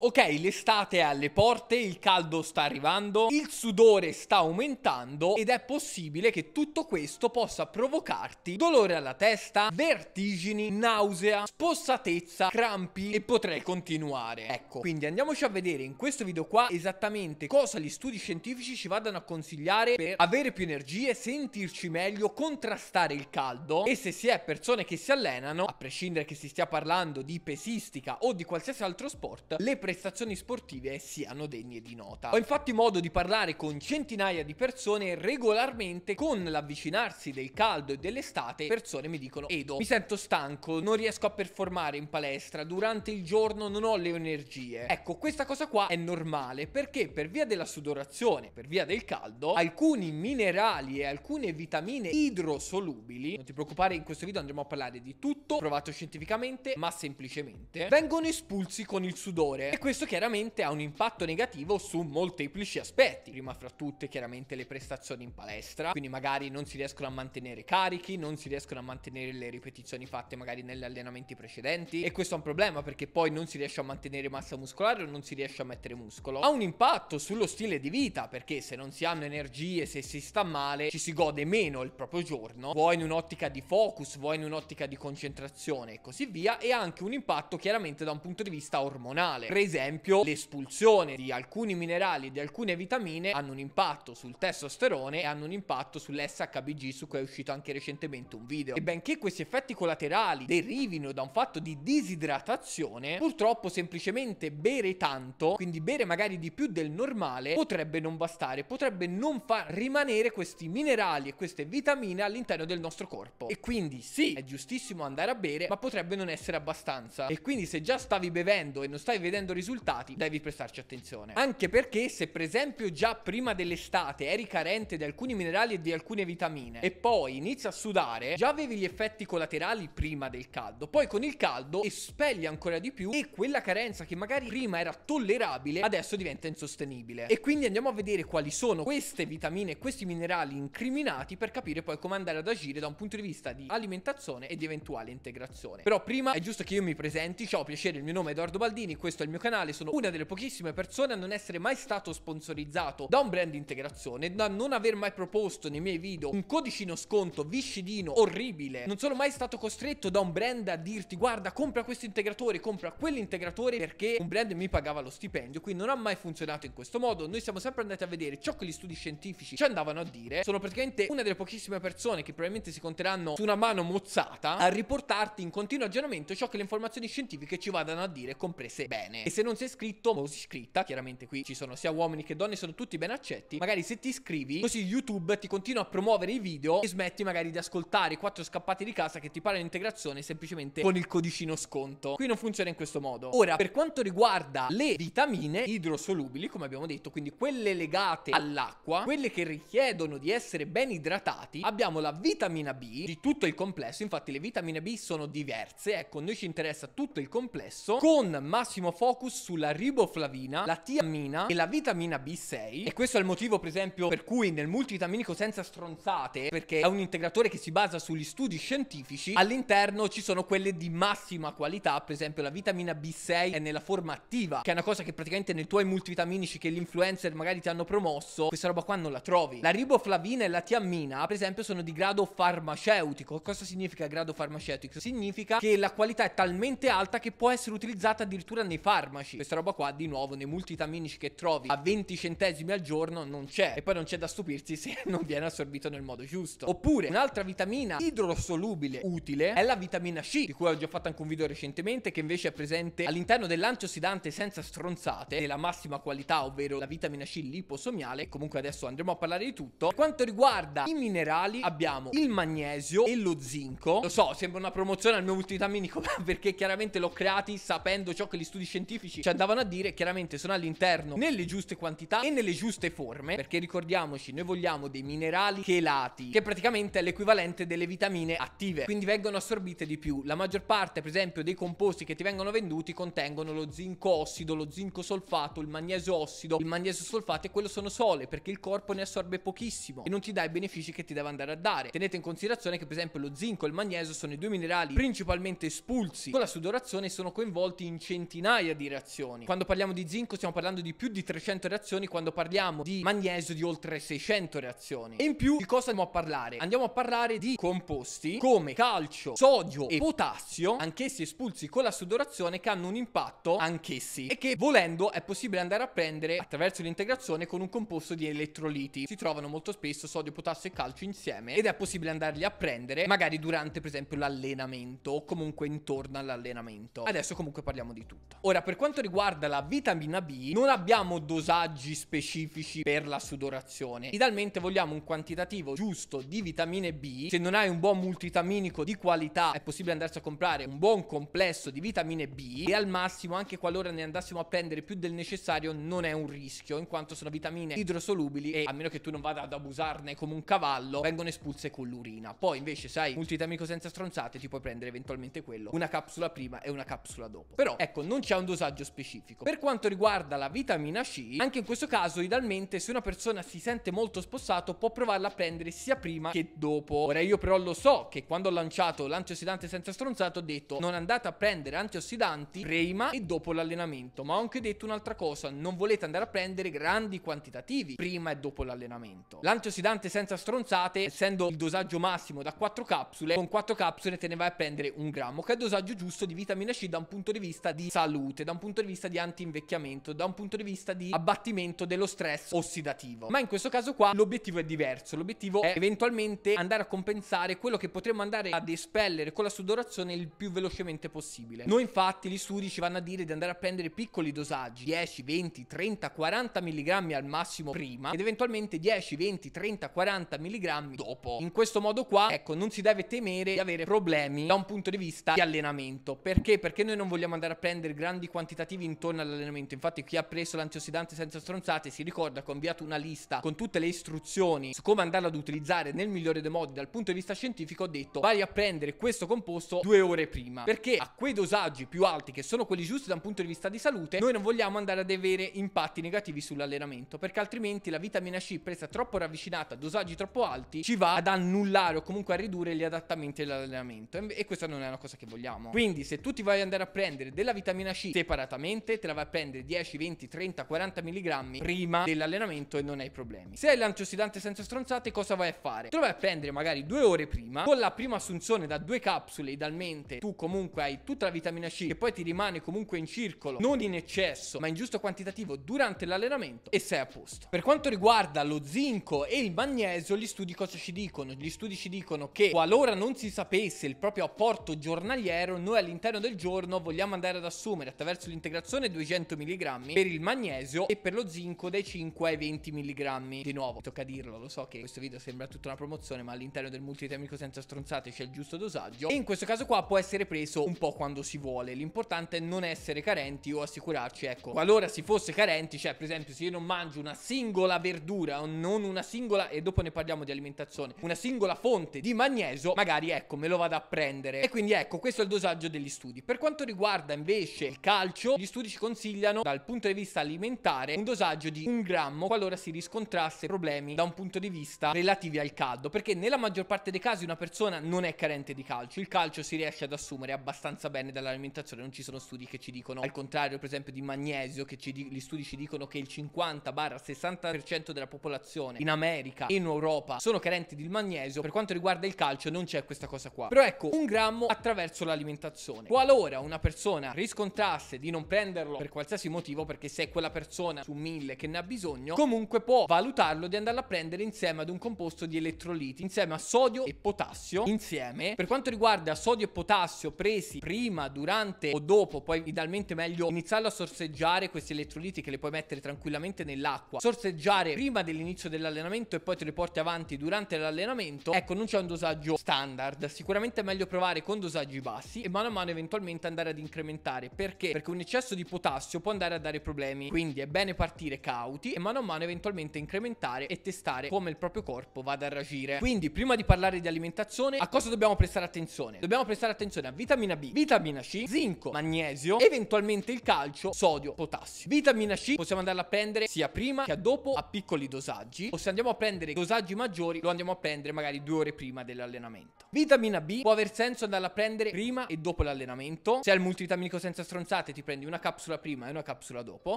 Ok, l'estate è alle porte, il caldo sta arrivando, il sudore sta aumentando ed è possibile che tutto questo possa provocarti dolore alla testa, vertigini, nausea, spossatezza, crampi e potrei continuare. Ecco, quindi andiamoci a vedere in questo video qua esattamente cosa gli studi scientifici ci vadano a consigliare per avere più energie, sentirci meglio, contrastare il caldo e se si è persone che si allenano, a prescindere che si stia parlando di pesistica o di qualsiasi altro sport, le persone prestazioni sportive siano degne di nota. Ho infatti modo di parlare con centinaia di persone regolarmente con l'avvicinarsi del caldo e dell'estate persone mi dicono Edo mi sento stanco non riesco a performare in palestra durante il giorno non ho le energie ecco questa cosa qua è normale perché per via della sudorazione per via del caldo alcuni minerali e alcune vitamine idrosolubili non ti preoccupare in questo video andremo a parlare di tutto provato scientificamente ma semplicemente vengono espulsi con il sudore questo chiaramente ha un impatto negativo su molteplici aspetti, prima fra tutte chiaramente le prestazioni in palestra, quindi magari non si riescono a mantenere carichi, non si riescono a mantenere le ripetizioni fatte magari negli allenamenti precedenti e questo è un problema perché poi non si riesce a mantenere massa muscolare o non si riesce a mettere muscolo. Ha un impatto sullo stile di vita perché se non si hanno energie, se si sta male, ci si gode meno il proprio giorno, vuoi in un'ottica di focus, vuoi in un'ottica di concentrazione e così via e ha anche un impatto chiaramente da un punto di vista ormonale esempio l'espulsione di alcuni minerali e di alcune vitamine hanno un impatto sul testosterone e hanno un impatto sull'SHBG su cui è uscito anche recentemente un video. E benché questi effetti collaterali derivino da un fatto di disidratazione, purtroppo semplicemente bere tanto, quindi bere magari di più del normale, potrebbe non bastare, potrebbe non far rimanere questi minerali e queste vitamine all'interno del nostro corpo. E quindi sì, è giustissimo andare a bere, ma potrebbe non essere abbastanza. E quindi se già stavi bevendo e non stai vedendo risultati, devi prestarci attenzione. Anche perché se per esempio già prima dell'estate eri carente di alcuni minerali e di alcune vitamine e poi inizi a sudare, già avevi gli effetti collaterali prima del caldo. Poi con il caldo espelli ancora di più e quella carenza che magari prima era tollerabile adesso diventa insostenibile. E quindi andiamo a vedere quali sono queste vitamine e questi minerali incriminati per capire poi come andare ad agire da un punto di vista di alimentazione e di eventuale integrazione. Però prima è giusto che io mi presenti, ciao piacere, il mio nome è Edoardo Baldini, questo è il mio canale canale sono una delle pochissime persone a non essere mai stato sponsorizzato da un brand integrazione, da non aver mai proposto nei miei video un codicino sconto viscidino orribile. Non sono mai stato costretto da un brand a dirti guarda compra questo integratore, compra quell'integratore perché un brand mi pagava lo stipendio, quindi non ha mai funzionato in questo modo. Noi siamo sempre andati a vedere ciò che gli studi scientifici ci andavano a dire. Sono praticamente una delle pochissime persone che probabilmente si conteranno su una mano mozzata a riportarti in continuo aggiornamento ciò che le informazioni scientifiche ci vadano a dire comprese bene. E se se non sei iscritto o iscritta, chiaramente qui ci sono sia uomini che donne, sono tutti ben accetti. Magari se ti iscrivi, così YouTube ti continua a promuovere i video e smetti magari di ascoltare i quattro scappati di casa che ti parlano di integrazione semplicemente con il codicino sconto. Qui non funziona in questo modo. Ora, per quanto riguarda le vitamine idrosolubili, come abbiamo detto, quindi quelle legate all'acqua, quelle che richiedono di essere ben idratati, abbiamo la vitamina B di tutto il complesso. Infatti le vitamine B sono diverse, ecco, noi ci interessa tutto il complesso con massimo focus focus sulla riboflavina, la tiamina e la vitamina B6 e questo è il motivo per esempio per cui nel multivitaminico senza stronzate, perché è un integratore che si basa sugli studi scientifici, all'interno ci sono quelle di massima qualità, per esempio la vitamina B6 è nella forma attiva, che è una cosa che praticamente nei tuoi multivitaminici che gli influencer magari ti hanno promosso, questa roba qua non la trovi. La riboflavina e la tiammina, per esempio, sono di grado farmaceutico. Cosa significa grado farmaceutico? Significa che la qualità è talmente alta che può essere utilizzata addirittura nei farmaci farmaci. Questa roba qua, di nuovo, nei multitaminici che trovi a 20 centesimi al giorno non c'è. E poi non c'è da stupirsi se non viene assorbito nel modo giusto. Oppure, un'altra vitamina idrosolubile utile è la vitamina C, di cui ho già fatto anche un video recentemente, che invece è presente all'interno dell'antiossidante senza stronzate, della massima qualità, ovvero la vitamina C liposomiale. Comunque adesso andremo a parlare di tutto. Per quanto riguarda i minerali, abbiamo il magnesio e lo zinco. Lo so, sembra una promozione al mio multitaminico, perché chiaramente l'ho creati sapendo ciò che gli studi scientifici scientifici ci andavano a dire chiaramente sono all'interno nelle giuste quantità e nelle giuste forme, perché ricordiamoci, noi vogliamo dei minerali chelati, che praticamente è l'equivalente delle vitamine attive, quindi vengono assorbite di più. La maggior parte, per esempio, dei composti che ti vengono venduti contengono lo zinco ossido, lo zinco solfato, il magnesio ossido, il magnesio solfato e quello sono sole, perché il corpo ne assorbe pochissimo e non ti dà i benefici che ti deve andare a dare. Tenete in considerazione che per esempio lo zinco e il magnesio sono i due minerali principalmente espulsi con la sudorazione e sono coinvolti in centinaia di reazioni. Quando parliamo di zinco stiamo parlando di più di 300 reazioni, quando parliamo di magnesio di oltre 600 reazioni. E in più di cosa andiamo a parlare? Andiamo a parlare di composti come calcio, sodio e potassio, anch'essi espulsi con la sudorazione che hanno un impatto anch'essi e che volendo è possibile andare a prendere attraverso l'integrazione con un composto di elettroliti. Si trovano molto spesso sodio, potassio e calcio insieme ed è possibile andarli a prendere magari durante per esempio l'allenamento o comunque intorno all'allenamento. Adesso comunque parliamo di tutto. Ora per quanto riguarda la vitamina B, non abbiamo dosaggi specifici per la sudorazione. Idealmente vogliamo un quantitativo giusto di vitamine B. Se non hai un buon multitaminico di qualità, è possibile andarsi a comprare un buon complesso di vitamine B e al massimo, anche qualora ne andassimo a prendere più del necessario, non è un rischio, in quanto sono vitamine idrosolubili e a meno che tu non vada ad abusarne come un cavallo, vengono espulse con l'urina. Poi invece, se hai multitaminico senza stronzate, ti puoi prendere eventualmente quello, una capsula prima e una capsula dopo. Però ecco, non c'è un dosaggio dosaggio specifico. Per quanto riguarda la vitamina C, anche in questo caso idealmente se una persona si sente molto spossato può provarla a prendere sia prima che dopo. Ora io però lo so che quando ho lanciato l'antiossidante senza stronzato ho detto non andate a prendere antiossidanti prima e dopo l'allenamento, ma ho anche detto un'altra cosa, non volete andare a prendere grandi quantitativi prima e dopo l'allenamento. L'antiossidante senza stronzate, essendo il dosaggio massimo da 4 capsule, con 4 capsule te ne vai a prendere un grammo, che è il dosaggio giusto di vitamina C da un punto di vista di salute, da un un punto di vista di anti-invecchiamento, da un punto di vista di abbattimento dello stress ossidativo. Ma in questo caso qua l'obiettivo è diverso, l'obiettivo è eventualmente andare a compensare quello che potremmo andare ad espellere con la sudorazione il più velocemente possibile. Noi infatti gli studi ci vanno a dire di andare a prendere piccoli dosaggi, 10, 20, 30, 40 mg al massimo prima ed eventualmente 10, 20, 30, 40 mg dopo. In questo modo qua, ecco, non si deve temere di avere problemi da un punto di vista di allenamento. Perché? Perché noi non vogliamo andare a prendere grandi quantità quantitativi intorno all'allenamento. Infatti, chi ha preso l'antiossidante senza stronzate si ricorda che ho inviato una lista con tutte le istruzioni su come andarlo ad utilizzare nel migliore dei modi dal punto di vista scientifico. Ho detto vai a prendere questo composto due ore prima. Perché a quei dosaggi più alti, che sono quelli giusti da un punto di vista di salute, noi non vogliamo andare ad avere impatti negativi sull'allenamento. Perché altrimenti la vitamina C presa troppo ravvicinata a dosaggi troppo alti ci va ad annullare o comunque a ridurre gli adattamenti dell'allenamento. E questa non è una cosa che vogliamo. Quindi, se tu ti vai ad andare a prendere della vitamina C separata, separatamente, te la vai a prendere 10, 20, 30, 40 mg prima dell'allenamento e non hai problemi. Se hai l'antiossidante senza stronzate, cosa vai a fare? Te lo vai a prendere magari due ore prima, con la prima assunzione da due capsule idealmente, tu comunque hai tutta la vitamina C che poi ti rimane comunque in circolo, non in eccesso, ma in giusto quantitativo durante l'allenamento e sei a posto. Per quanto riguarda lo zinco e il magnesio, gli studi cosa ci dicono? Gli studi ci dicono che qualora non si sapesse il proprio apporto giornaliero, noi all'interno del giorno vogliamo andare ad assumere attraverso l'integrazione 200 mg, per il magnesio e per lo zinco dai 5 ai 20 mg. Di nuovo, tocca dirlo, lo so che questo video sembra tutta una promozione, ma all'interno del multivitaminico senza stronzate c'è il giusto dosaggio. E in questo caso qua può essere preso un po' quando si vuole. L'importante è non essere carenti o assicurarci, ecco, qualora si fosse carenti, cioè per esempio se io non mangio una singola verdura o non una singola, e dopo ne parliamo di alimentazione, una singola fonte di magnesio, magari ecco, me lo vado a prendere. E quindi ecco, questo è il dosaggio degli studi. Per quanto riguarda invece il calcio, calcio, gli studi ci consigliano dal punto di vista alimentare un dosaggio di un grammo qualora si riscontrasse problemi da un punto di vista relativi al caldo, perché nella maggior parte dei casi una persona non è carente di calcio, il calcio si riesce ad assumere abbastanza bene dall'alimentazione, non ci sono studi che ci dicono al contrario per esempio di magnesio che ci, gli studi ci dicono che il 50-60% della popolazione in America e in Europa sono carenti di magnesio, per quanto riguarda il calcio non c'è questa cosa qua. Però ecco, un grammo attraverso l'alimentazione. Qualora una persona riscontrasse importante di non prenderlo per qualsiasi motivo, perché se è quella persona su mille che ne ha bisogno, comunque può valutarlo di andarlo a prendere insieme ad un composto di elettroliti, insieme a sodio e potassio, insieme. Per quanto riguarda sodio e potassio presi prima, durante o dopo, poi idealmente meglio iniziarlo a sorseggiare questi elettroliti che le puoi mettere tranquillamente nell'acqua, sorseggiare prima dell'inizio dell'allenamento e poi te le porti avanti durante l'allenamento, ecco non c'è un dosaggio standard, sicuramente è meglio provare con dosaggi bassi e mano a mano eventualmente andare ad incrementare perché per perché un eccesso di potassio può andare a dare problemi, quindi è bene partire cauti e mano a mano eventualmente incrementare e testare come il proprio corpo vada a reagire. Quindi prima di parlare di alimentazione, a cosa dobbiamo prestare attenzione? Dobbiamo prestare attenzione a vitamina B, vitamina C, zinco, magnesio, eventualmente il calcio, sodio, potassio. Vitamina C possiamo andarla a prendere sia prima che dopo a piccoli dosaggi o se andiamo a prendere dosaggi maggiori lo andiamo a prendere magari due ore prima dell'allenamento. Vitamina B può aver senso andarla a prendere prima e dopo l'allenamento. Se hai il multivitaminico senza stronzate ti prendi una capsula prima e una capsula dopo.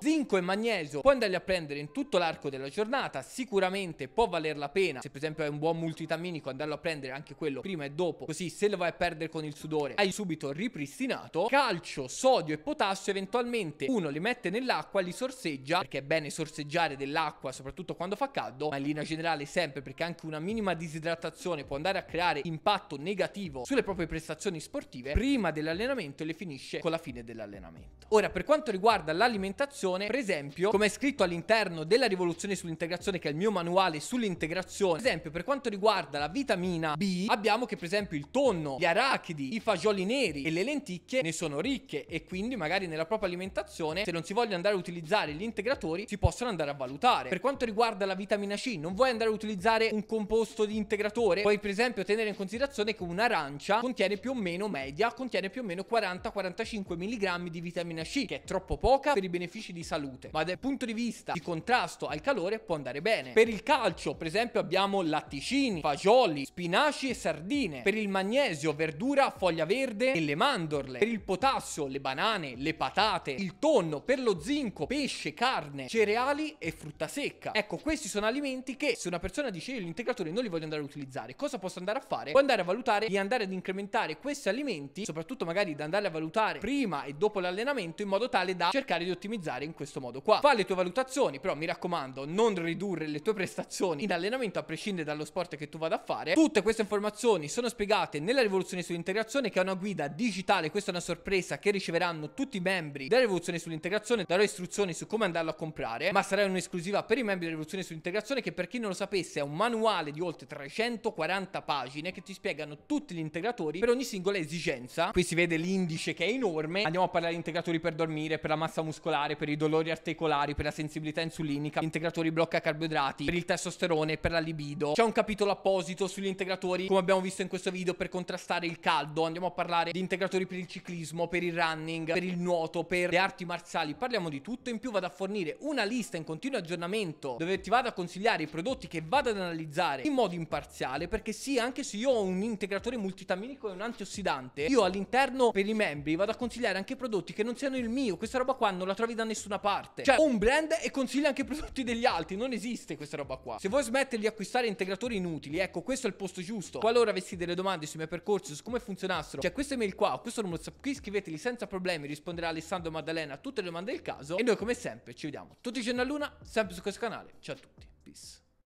Zinco e magnesio puoi andarli a prendere in tutto l'arco della giornata, sicuramente può valer la pena, se per esempio hai un buon multitaminico andarlo a prendere anche quello prima e dopo, così se lo vai a perdere con il sudore hai subito ripristinato. Calcio, sodio e potassio eventualmente uno li mette nell'acqua, li sorseggia, perché è bene sorseggiare dell'acqua soprattutto quando fa caldo, ma in linea generale sempre perché anche una minima disidratazione può andare a creare impatto negativo sulle proprie prestazioni sportive prima dell'allenamento e le finisce con la fine dell'allenamento alimento. Ora, per quanto riguarda l'alimentazione, per esempio, come è scritto all'interno della rivoluzione sull'integrazione, che è il mio manuale sull'integrazione, per esempio, per quanto riguarda la vitamina B, abbiamo che per esempio il tonno, gli arachidi, i fagioli neri e le lenticchie ne sono ricche e quindi magari nella propria alimentazione, se non si vogliono andare a utilizzare gli integratori, si possono andare a valutare. Per quanto riguarda la vitamina C, non vuoi andare a utilizzare un composto di integratore, puoi per esempio tenere in considerazione che un'arancia contiene più o meno media, contiene più o meno 40-45 mg di vitamina vitamina C, che è troppo poca per i benefici di salute, ma dal punto di vista di contrasto al calore può andare bene. Per il calcio, per esempio, abbiamo latticini, fagioli, spinaci e sardine. Per il magnesio, verdura, foglia verde e le mandorle. Per il potassio, le banane, le patate, il tonno. Per lo zinco, pesce, carne, cereali e frutta secca. Ecco, questi sono alimenti che se una persona dice io gli integratori non li voglio andare a utilizzare, cosa posso andare a fare? Può andare a valutare di andare ad incrementare questi alimenti, soprattutto magari da andare a valutare prima e dopo l'allenamento allenamento in modo tale da cercare di ottimizzare in questo modo qua. Fa le tue valutazioni, però mi raccomando, non ridurre le tue prestazioni in allenamento a prescindere dallo sport che tu vada a fare. Tutte queste informazioni sono spiegate nella rivoluzione sull'integrazione che è una guida digitale, questa è una sorpresa che riceveranno tutti i membri della rivoluzione sull'integrazione, darò istruzioni su come andarlo a comprare, ma sarà un'esclusiva per i membri della rivoluzione sull'integrazione che per chi non lo sapesse è un manuale di oltre 340 pagine che ti spiegano tutti gli integratori per ogni singola esigenza. Qui si vede l'indice che è enorme, andiamo a parlare di integrazione integratori per dormire, per la massa muscolare, per i dolori articolari, per la sensibilità insulinica, integratori blocca carboidrati, per il testosterone, per la libido. C'è un capitolo apposito sugli integratori, come abbiamo visto in questo video, per contrastare il caldo. Andiamo a parlare di integratori per il ciclismo, per il running, per il nuoto, per le arti marziali. Parliamo di tutto. In più vado a fornire una lista in continuo aggiornamento dove ti vado a consigliare i prodotti che vado ad analizzare in modo imparziale perché sì, anche se io ho un integratore multitaminico e un antiossidante, io all'interno per i membri vado a consigliare anche prodotti che che non siano il mio. Questa roba qua non la trovi da nessuna parte. Cioè, un brand e consiglia anche prodotti degli altri. Non esiste questa roba qua. Se vuoi smettere di acquistare integratori inutili, ecco, questo è il posto giusto. Qualora avessi delle domande sui miei percorsi, su come funzionassero, cioè queste email qua, questo numero qui, scriveteli senza problemi, risponderà Alessandro Maddalena a tutte le domande del caso. E noi, come sempre, ci vediamo tutti i giorni a luna, sempre su questo canale. Ciao a tutti. Peace.